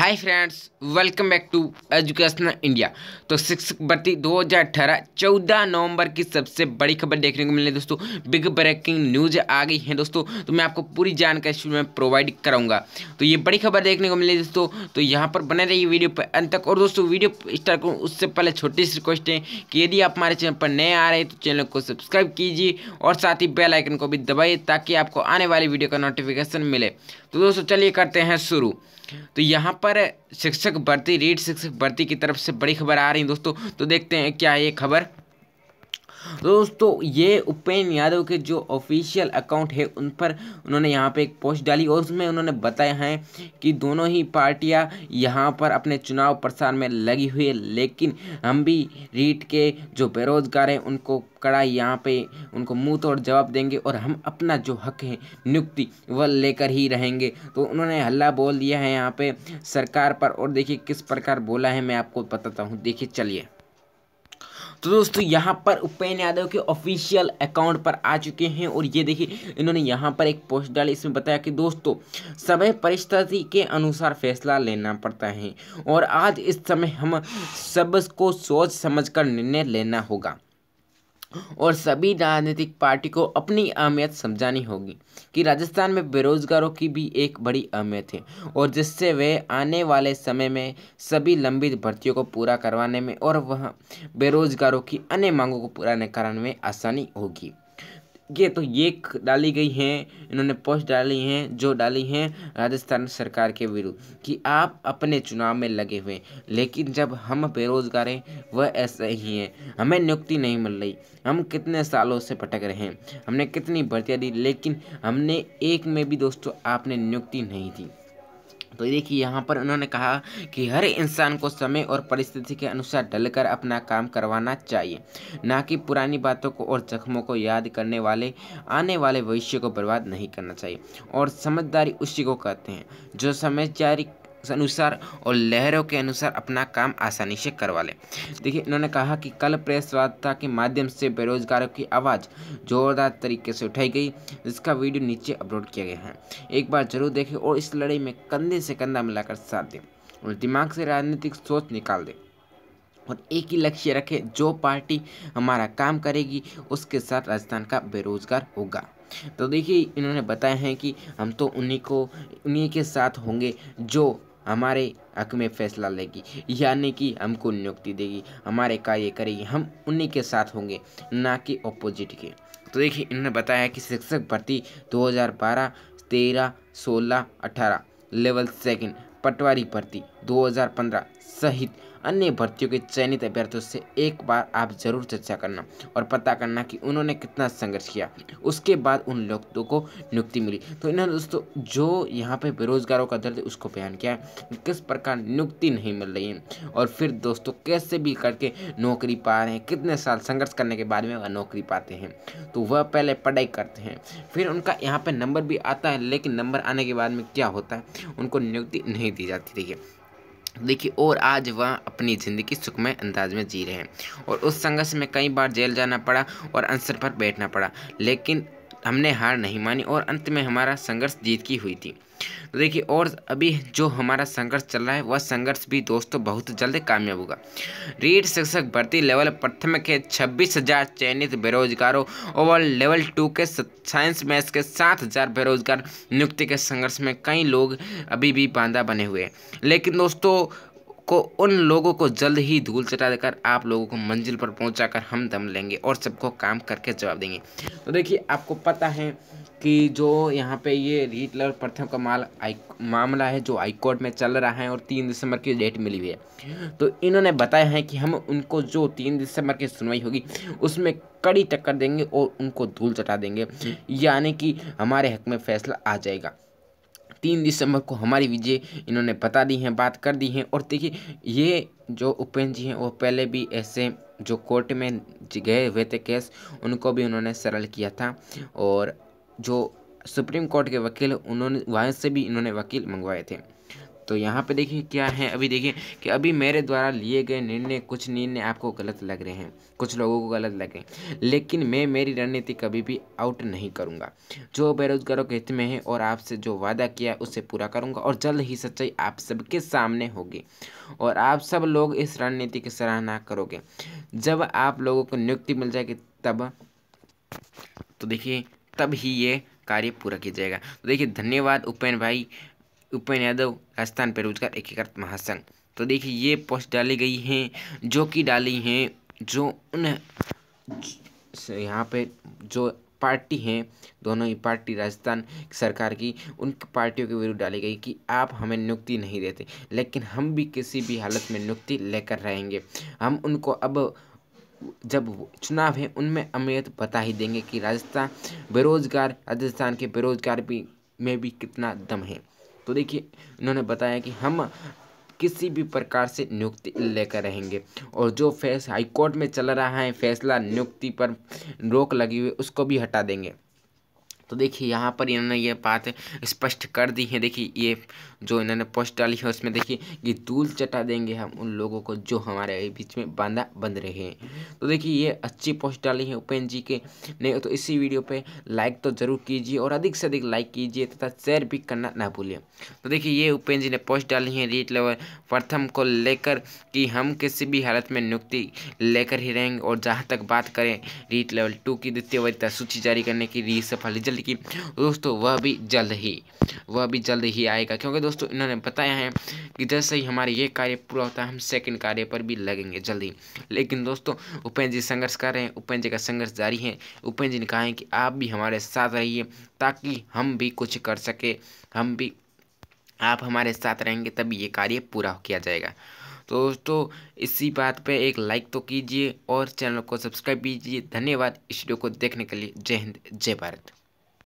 hi friends welcome back to educational India तो शिक्षक भर्ती 2018 14 नवंबर की सबसे बड़ी खबर देखने को मिली दोस्तों बिग ब्रेकिंग न्यूज आ गई है दोस्तों तो मैं आपको पूरी जानकारी में प्रोवाइड कराऊंगा तो ये बड़ी खबर देखने को मिली दोस्तों तो यहाँ पर बने रहिए वीडियो पर अंत तक और दोस्तों वीडियो स्टार्ट करूँ उससे पहले छोटी सी रिक्वेस्ट है कि यदि आप हमारे चैनल पर नए आ रहे हैं तो चैनल को सब्सक्राइब कीजिए और साथ ही बेलाइकन को भी दबाइए ताकि आपको आने वाली वीडियो का नोटिफिकेशन मिले तो दोस्तों चलिए करते हैं शुरू तो यहाँ पर पर शिक्षक भर्ती रीट शिक्षक भर्ती की तरफ से बड़ी खबर आ रही है दोस्तों तो देखते हैं क्या ये खबर दोस्तों ये उपेन्द्र यादव के जो ऑफिशियल अकाउंट है उन पर उन्होंने यहाँ पे एक पोस्ट डाली और उसमें उन्होंने बताया है कि दोनों ही पार्टियाँ यहाँ पर अपने चुनाव प्रसार में लगी हुई है लेकिन हम भी रीट के जो बेरोजगार हैं उनको कड़ा यहाँ पे उनको मुँह तोड़ जवाब देंगे और हम अपना जो हक है नियुक्ति वह लेकर ही रहेंगे तो उन्होंने हल्ला बोल दिया है यहाँ पे सरकार पर और देखिए किस प्रकार बोला है मैं आपको बताता हूँ देखिए चलिए तो दोस्तों यहाँ पर उपेन यादव के ऑफिशियल अकाउंट पर आ चुके हैं और ये देखिए इन्होंने यहाँ पर एक पोस्ट डाली इसमें बताया कि दोस्तों समय परिस्थिति के अनुसार फैसला लेना पड़ता है और आज इस समय हम सब को सोच समझ कर निर्णय लेना होगा और सभी राजनीतिक पार्टी को अपनी अहमियत समझानी होगी कि राजस्थान में बेरोजगारों की भी एक बड़ी अहमियत है और जिससे वे आने वाले समय में सभी लंबित भर्तियों को पूरा करवाने में और वह बेरोजगारों की अन्य मांगों को पूरा करने में आसानी होगी ये तो ये डाली गई हैं इन्होंने पोस्ट डाली हैं जो डाली हैं राजस्थान सरकार के विरुद्ध कि आप अपने चुनाव में लगे हुए लेकिन जब हम बेरोजगार हैं वह ऐसे ही हैं हमें नियुक्ति नहीं मिल रही हम कितने सालों से पटक रहे हैं हमने कितनी भर्तियाँ दी लेकिन हमने एक में भी दोस्तों आपने नियुक्ति नहीं दी तो देखिए यहाँ पर उन्होंने कहा कि हर इंसान को समय और परिस्थिति के अनुसार ढलकर अपना काम करवाना चाहिए ना कि पुरानी बातों को और जख्मों को याद करने वाले आने वाले भविष्य को बर्बाद नहीं करना चाहिए और समझदारी उसी को कहते हैं जो समझदारी अनुसार और लहरों के अनुसार अपना काम आसानी से करवा लें देखिए इन्होंने कहा कि कल प्रेस वार्ता के माध्यम से बेरोजगारों की आवाज़ जोरदार तरीके से उठाई गई जिसका वीडियो नीचे अपलोड किया गया है एक बार जरूर देखें और इस लड़ाई में कंधे से कंधा मिलाकर साथ दें और दिमाग से राजनीतिक सोच निकाल दें और एक ही लक्ष्य रखें जो पार्टी हमारा काम करेगी उसके साथ राजस्थान का बेरोजगार होगा तो देखिए इन्होंने बताया है कि हम तो उन्हीं को उन्हीं के साथ होंगे जो हमारे हक में फैसला लेगी यानी कि हमको नियुक्ति देगी हमारे कार्य करेगी हम उन्हीं के साथ होंगे ना कि ऑपोजिट के तो देखिए इन्होंने बताया कि शिक्षक भर्ती 2012, 13, 16, 18 लेवल सेकंड पटवारी भर्ती 2015 सहित अन्य भर्तियों के चयनित अभ्यर्थियों से एक बार आप जरूर चर्चा करना और पता करना कि उन्होंने कितना संघर्ष किया उसके बाद उन लोगों को नियुक्ति मिली तो इन्होंने दोस्तों जो यहाँ पे बेरोजगारों का दर्द उसको बयान किया है किस प्रकार नियुक्ति नहीं मिल रही है और फिर दोस्तों कैसे भी करके नौकरी पा रहे हैं कितने साल संघर्ष करने के बाद में वह नौकरी पाते हैं तो वह पहले पढ़ाई करते हैं फिर उनका यहाँ पर नंबर भी आता है लेकिन नंबर आने के बाद में क्या होता है उनको नियुक्ति नहीं दी जाती रही है देखिए और आज वह अपनी ज़िंदगी सुखमय अंदाज में जी रहे हैं और उस संघर्ष में कई बार जेल जाना पड़ा और अंसर पर बैठना पड़ा लेकिन हमने हार नहीं मानी और अंत में हमारा संघर्ष जीत की हुई थी तो देखिए और अभी जो हमारा संघर्ष चल रहा है वह संघर्ष भी दोस्तों बहुत जल्द कामयाब होगा रीट शिक्षक भर्ती लेवल प्रथम के छब्बीस हजार चयनित बेरोजगारों और लेवल टू के साइंस मैथ्स के सात हजार बेरोजगार नियुक्ति के संघर्ष में कई लोग अभी भी बांधा बने हुए हैं लेकिन दोस्तों को उन लोगों को जल्द ही धूल चटा देकर आप लोगों को मंजिल पर पहुँचा कर हम दम लेंगे और सबको काम करके जवाब देंगे तो देखिए आपको पता है कि जो यहाँ पे ये रीटलर प्रथम का माल मामला है जो हाईकोर्ट में चल रहा है और तीन दिसंबर की डेट मिली हुई है तो इन्होंने बताया है कि हम उनको जो तीन दिसंबर की सुनवाई होगी उसमें कड़ी टक्कर देंगे और उनको धूल चटा देंगे यानी कि हमारे हक में फैसला आ जाएगा तीन दिसंबर को हमारी विजय इन्होंने बता दी है बात कर दी है और देखिए ये जो उपेंद्र जी हैं वो पहले भी ऐसे जो कोर्ट में गए हुए थे केस उनको भी उन्होंने सरल किया था और जो सुप्रीम कोर्ट के वकील उन्होंने वहाँ से भी इन्होंने वकील मंगवाए थे तो यहाँ पे देखिए क्या है अभी देखिए कि अभी मेरे द्वारा लिए गए निर्णय कुछ निर्णय आपको गलत लग रहे हैं कुछ लोगों को गलत लगे लेकिन मैं मेरी रणनीति कभी भी आउट नहीं करूँगा जो बेरोजगारों के हित में है और आपसे जो वादा किया उसे पूरा करूँगा और जल्द ही सच्चाई आप सबके सामने होगी और आप सब लोग इस रणनीति की सराहना करोगे जब आप लोगों को नियुक्ति मिल जाएगी तब तो देखिए तब ही ये कार्य पूरा किया जाएगा तो देखिए धन्यवाद उपेन भाई उपेन्द्र यादव राजस्थान बेरोजगार एकीकृत महासंघ तो देखिए ये पोस्ट डाली गई हैं जो कि डाली हैं जो उन यहाँ पे जो पार्टी हैं दोनों ही पार्टी राजस्थान सरकार की उन पार्टियों के विरुद्ध डाली गई कि आप हमें नियुक्ति नहीं देते लेकिन हम भी किसी भी हालत में नियुक्ति लेकर रहेंगे हम उनको अब जब चुनाव है उनमें अमियत बता ही देंगे कि राजस्थान बेरोजगार राजस्थान के बेरोजगार भी में भी कितना दम है तो देखिए उन्होंने बताया कि हम किसी भी प्रकार से नियुक्ति लेकर रहेंगे और जो फैस हाईकोर्ट में चल रहा है फैसला नियुक्ति पर रोक लगी हुई उसको भी हटा देंगे तो देखिए यहाँ पर इन्होंने ये बात स्पष्ट कर दी है देखिए ये जो इन्होंने पोस्ट डाली है उसमें देखिए कि धूल चटा देंगे हम उन लोगों को जो हमारे बीच में बांधा बंध रहे हैं तो देखिए ये अच्छी पोस्ट डाली है उपेंद्र जी के ने तो इसी वीडियो पे लाइक तो ज़रूर कीजिए और अधिक से अधिक लाइक कीजिए तथा शेयर भी करना ना भूलें तो देखिए ये उपेन जी ने पोस्ट डाली है रीट लेवल प्रथम को लेकर कि हम किसी भी हालत में नियुक्ति लेकर ही रहेंगे और जहाँ तक बात करें रीट लेवल टू की द्वितीय वरीता सूची जारी करने की री सफल रिजल्ट की दोस्तों वह भी जल्द ही वह भी जल्द ही आएगा क्योंकि दोस्तों इन्होंने बताया है कि जैसे ही हमारे ये कार्य पूरा होता है हम सेकंड कार्य पर भी लगेंगे जल्दी लेकिन दोस्तों उपेंद्र जी संघर्ष कर रहे हैं उपेंद्र जी का संघर्ष जारी है उपेंद्र जी ने कहा है कि आप भी हमारे साथ रहिए ताकि हम भी कुछ कर सके हम भी आप हमारे साथ रहेंगे तभी ये कार्य पूरा किया जाएगा तो दोस्तों इसी बात पे एक लाइक तो कीजिए और चैनल को सब्सक्राइब कीजिए धन्यवाद इस वीडियो को देखने के लिए जय हिंद जय भारत